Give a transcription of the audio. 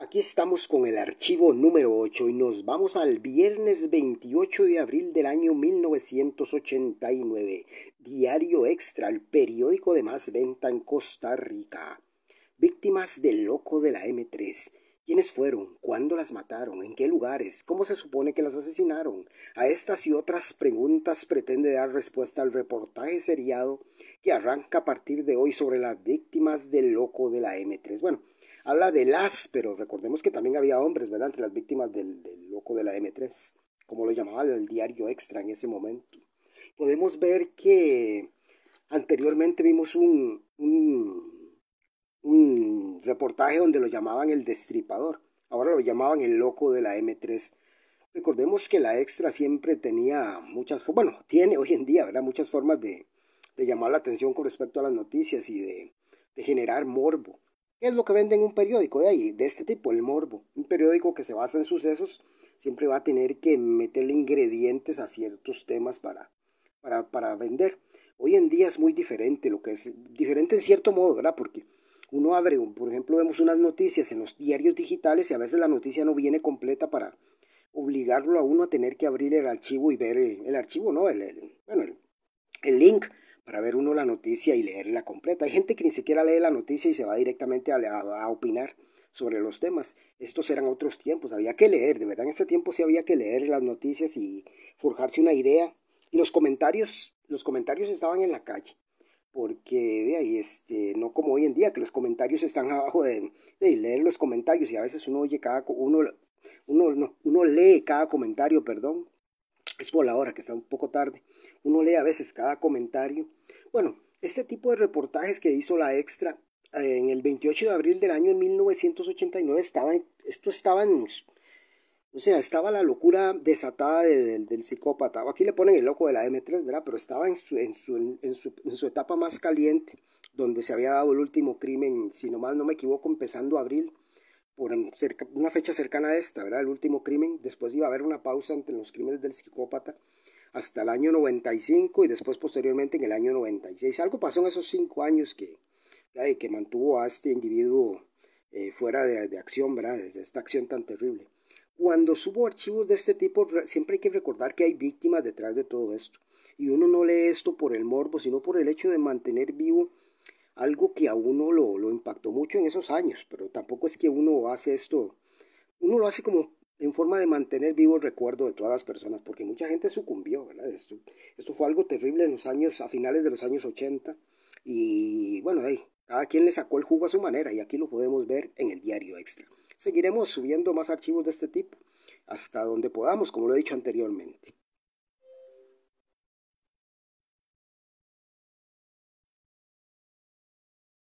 Aquí estamos con el archivo número 8 y nos vamos al viernes 28 de abril del año 1989, Diario Extra, el periódico de más venta en Costa Rica. Víctimas del loco de la M3. ¿Quiénes fueron? ¿Cuándo las mataron? ¿En qué lugares? ¿Cómo se supone que las asesinaron? A estas y otras preguntas pretende dar respuesta al reportaje seriado que arranca a partir de hoy sobre las víctimas del loco de la M3. Bueno, Habla del áspero recordemos que también había hombres, ¿verdad?, entre las víctimas del, del loco de la M3, como lo llamaba el diario extra en ese momento. Podemos ver que anteriormente vimos un, un, reportaje donde lo llamaban el destripador, ahora lo llamaban el loco de la M3. Recordemos que la extra siempre tenía muchas formas, bueno, tiene hoy en día, ¿verdad? Muchas formas de, de, llamar la atención con respecto a las noticias y de, de generar morbo. ¿Qué es lo que vende en un periódico de ahí? De este tipo, el morbo. Un periódico que se basa en sucesos siempre va a tener que meterle ingredientes a ciertos temas para, para, para vender. Hoy en día es muy diferente, lo que es diferente en cierto modo, ¿verdad? Porque uno abre, por ejemplo, vemos unas noticias en los diarios digitales y a veces la noticia no viene completa para obligarlo a uno a tener que abrir el archivo y ver el, archivo, ¿no? El, bueno, el link para ver uno la noticia y leerla completa. Hay gente que ni siquiera lee la noticia y se va directamente a, opinar sobre los temas. Estos eran otros tiempos, había que leer, de verdad en este tiempo sí había que leer las noticias y forjarse una idea. Y los comentarios, los comentarios estaban en la calle, porque de ahí, este, no como hoy en día, que los comentarios están abajo de, leer los comentarios y a veces uno oye cada, uno, uno, uno lee cada comentario, perdón, es por la hora que está un poco tarde, uno lee a veces cada comentario bueno, este tipo de reportajes que hizo la Extra eh, en el 28 de abril del año 1989 estaba, esto estaba en, o sea, estaba la locura desatada del psicópata. Aquí le ponen el loco de la M3, ¿verdad? Pero estaba en su, en, su, su, en su, etapa más caliente, donde se había dado el último crimen, si no mal no me equivoco, empezando abril, por una fecha cercana a esta, ¿verdad? El último crimen. Después iba a haber una pausa entre los crímenes del psicópata hasta el año 95 y después posteriormente en el año 96. Algo pasó en esos cinco años que, que mantuvo a este individuo eh, fuera de, acción, ¿verdad? De esta acción tan terrible. Cuando subo archivos de este tipo, siempre hay que recordar que hay víctimas detrás de todo esto. Y uno no lee esto por el morbo, sino por el hecho de mantener vivo algo que a uno lo, lo impactó mucho en esos años. Pero tampoco es que uno hace esto, uno lo hace como en forma de mantener vivo el recuerdo de todas las personas, porque mucha gente sucumbió, ¿verdad? Esto, esto fue algo terrible en los años, a finales de los años 80, y bueno, ahí, cada quien le sacó el jugo a su manera, y aquí lo podemos ver en el diario extra. Seguiremos subiendo más archivos de este tipo hasta donde podamos, como lo he dicho anteriormente.